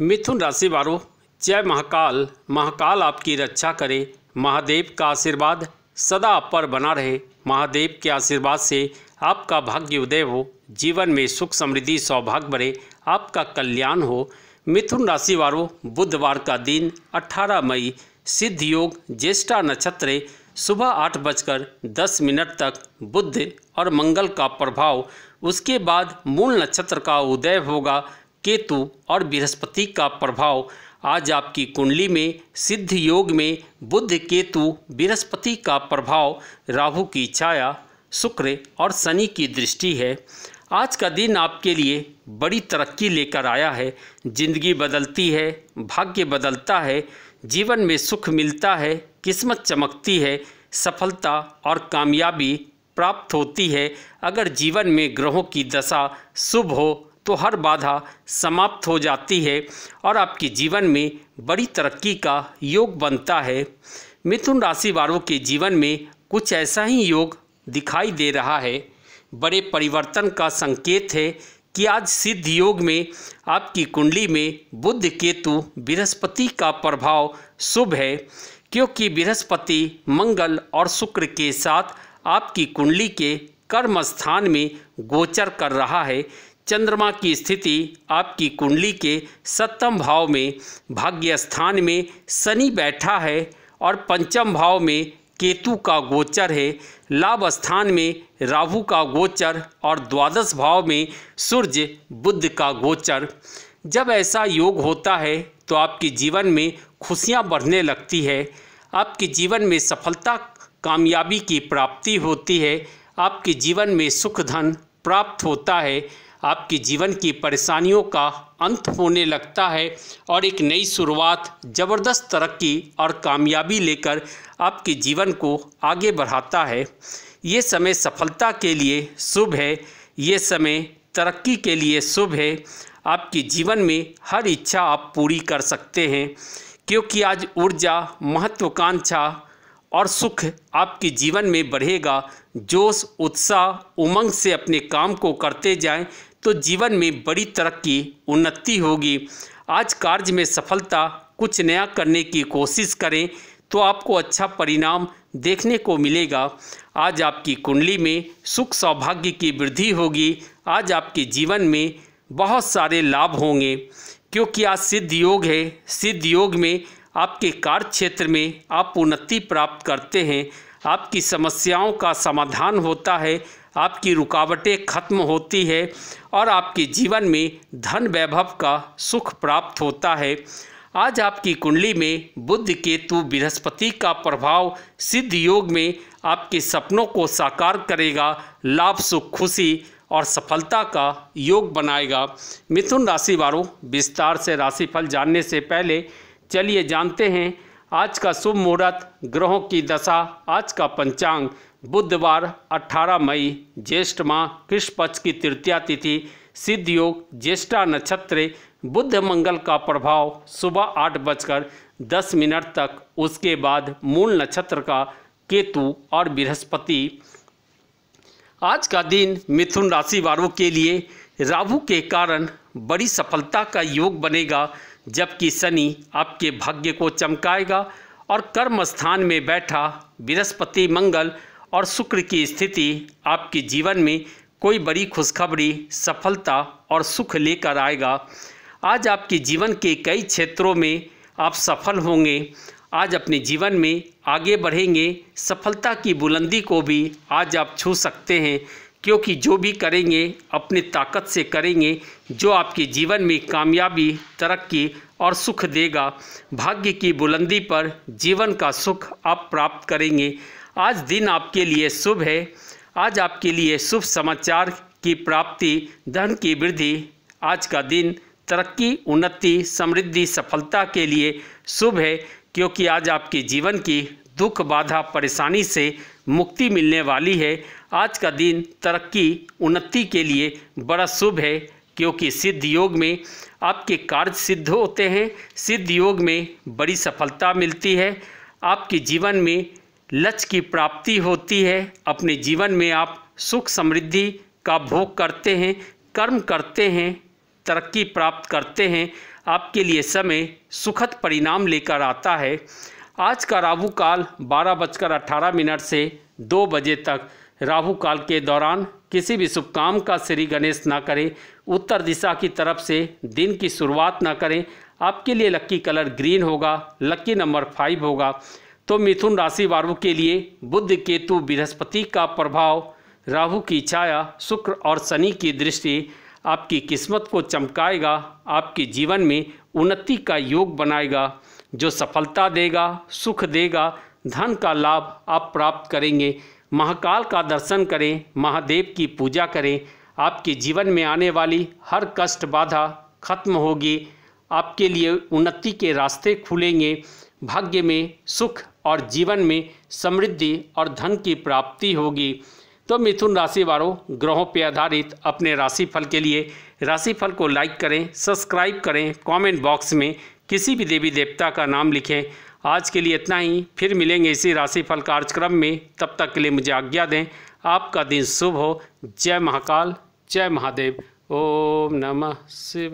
मिथुन राशि वालों जय महाकाल महाकाल आपकी रक्षा करे महादेव का आशीर्वाद सदा आप पर बना रहे महादेव के आशीर्वाद से आपका भाग्य उदय हो जीवन में सुख समृद्धि सौभाग्य बढ़े आपका कल्याण हो मिथुन राशि वालों बुधवार का दिन 18 मई सिद्ध योग ज्येष्ठा नक्षत्र सुबह आठ बजकर दस मिनट तक बुद्ध और मंगल का प्रभाव उसके बाद मूल नक्षत्र का उदय होगा केतु और बृहस्पति का प्रभाव आज आपकी कुंडली में सिद्ध योग में बुद्ध केतु बृहस्पति का प्रभाव राहु की छाया शुक्र और शनि की दृष्टि है आज का दिन आपके लिए बड़ी तरक्की लेकर आया है जिंदगी बदलती है भाग्य बदलता है जीवन में सुख मिलता है किस्मत चमकती है सफलता और कामयाबी प्राप्त होती है अगर जीवन में ग्रहों की दशा शुभ हो तो हर बाधा समाप्त हो जाती है और आपके जीवन में बड़ी तरक्की का योग बनता है मिथुन राशि वालों के जीवन में कुछ ऐसा ही योग दिखाई दे रहा है बड़े परिवर्तन का संकेत है कि आज सिद्ध योग में आपकी कुंडली में बुद्ध केतु बृहस्पति का प्रभाव शुभ है क्योंकि बृहस्पति मंगल और शुक्र के साथ आपकी कुंडली के कर्म स्थान में गोचर कर रहा है चंद्रमा की स्थिति आपकी कुंडली के सप्तम भाव में भाग्य स्थान में शनि बैठा है और पंचम भाव में केतु का गोचर है लाभ स्थान में राहु का गोचर और द्वादश भाव में सूर्य बुद्ध का गोचर जब ऐसा योग होता है तो आपके जीवन में खुशियाँ बढ़ने लगती है आपके जीवन में सफलता कामयाबी की प्राप्ति होती है आपके जीवन में सुख धन प्राप्त होता है आपके जीवन की परेशानियों का अंत होने लगता है और एक नई शुरुआत ज़बरदस्त तरक्की और कामयाबी लेकर आपके जीवन को आगे बढ़ाता है ये समय सफलता के लिए शुभ है ये समय तरक्की के लिए शुभ है आपके जीवन में हर इच्छा आप पूरी कर सकते हैं क्योंकि आज ऊर्जा महत्वाकांक्षा और सुख आपके जीवन में बढ़ेगा जोश उत्साह उमंग से अपने काम को करते जाएं तो जीवन में बड़ी तरक्की उन्नति होगी आज कार्य में सफलता कुछ नया करने की कोशिश करें तो आपको अच्छा परिणाम देखने को मिलेगा आज आपकी कुंडली में सुख सौभाग्य की वृद्धि होगी आज आपके जीवन में बहुत सारे लाभ होंगे क्योंकि आज सिद्ध योग है सिद्ध योग में आपके कार्य क्षेत्र में आप उन्नति प्राप्त करते हैं आपकी समस्याओं का समाधान होता है आपकी रुकावटें खत्म होती है और आपके जीवन में धन वैभव का सुख प्राप्त होता है आज आपकी कुंडली में बुद्ध केतु बृहस्पति का प्रभाव सिद्ध योग में आपके सपनों को साकार करेगा लाभ सुख खुशी और सफलता का योग बनाएगा मिथुन राशि वालों विस्तार से राशिफल जानने से पहले चलिए जानते हैं आज का शुभ मुहूर्त ग्रहों की दशा आज का पंचांग बुधवार 18 मई ज्येष्ठ माह कृष्ण पक्ष की तृतीया तिथि सिद्ध योग ज्येष्ठा नक्षत्र बुद्ध मंगल का प्रभाव सुबह आठ बजकर दस मिनट तक उसके बाद मूल नक्षत्र का केतु और बृहस्पति आज का दिन मिथुन राशि वालों के लिए राहु के कारण बड़ी सफलता का योग बनेगा जबकि शनि आपके भाग्य को चमकाएगा और कर्म स्थान में बैठा बृहस्पति मंगल और शुक्र की स्थिति आपके जीवन में कोई बड़ी खुशखबरी सफलता और सुख लेकर आएगा आज आपके जीवन के कई क्षेत्रों में आप सफल होंगे आज अपने जीवन में आगे बढ़ेंगे सफलता की बुलंदी को भी आज आप छू सकते हैं क्योंकि जो भी करेंगे अपनी ताकत से करेंगे जो आपके जीवन में कामयाबी तरक्की और सुख देगा भाग्य की बुलंदी पर जीवन का सुख आप प्राप्त करेंगे आज दिन आपके लिए शुभ है आज आपके लिए शुभ समाचार की प्राप्ति धन की वृद्धि आज का दिन तरक्की उन्नति समृद्धि सफलता के लिए शुभ है क्योंकि आज आपके जीवन की दुख बाधा परेशानी से मुक्ति मिलने वाली है आज का दिन तरक्की उन्नति के लिए बड़ा शुभ है क्योंकि सिद्ध योग में आपके कार्य सिद्ध होते हैं सिद्ध योग में बड़ी सफलता मिलती है आपके जीवन में लक्ष्य की प्राप्ति होती है अपने जीवन में आप सुख समृद्धि का भोग करते हैं कर्म करते हैं तरक्की प्राप्त करते हैं आपके लिए समय सुखद परिणाम लेकर आता है आज का राहु काल बारह बजकर अट्ठारह मिनट से दो बजे तक राहु काल के दौरान किसी भी शुभ काम का श्री गणेश ना करें उत्तर दिशा की तरफ से दिन की शुरुआत ना करें आपके लिए लक्की कलर ग्रीन होगा लक्की नंबर फाइव होगा तो मिथुन राशि वालों के लिए बुद्ध केतु बृहस्पति का प्रभाव राहु की छाया शुक्र और शनि की दृष्टि आपकी किस्मत को चमकाएगा आपके जीवन में उन्नति का योग बनाएगा जो सफलता देगा सुख देगा धन का लाभ आप प्राप्त करेंगे महाकाल का दर्शन करें महादेव की पूजा करें आपके जीवन में आने वाली हर कष्ट बाधा खत्म होगी आपके लिए उन्नति के रास्ते खुलेंगे भाग्य में सुख और जीवन में समृद्धि और धन की प्राप्ति होगी तो मिथुन राशि वालों ग्रहों पर आधारित अपने राशिफल के लिए राशिफल को लाइक करें सब्सक्राइब करें कमेंट बॉक्स में किसी भी देवी देवता का नाम लिखें आज के लिए इतना ही फिर मिलेंगे इसी राशिफल कार्यक्रम में तब तक के लिए मुझे आज्ञा दें आपका दिन शुभ हो जय महाकाल जय महादेव ओम नमः शिव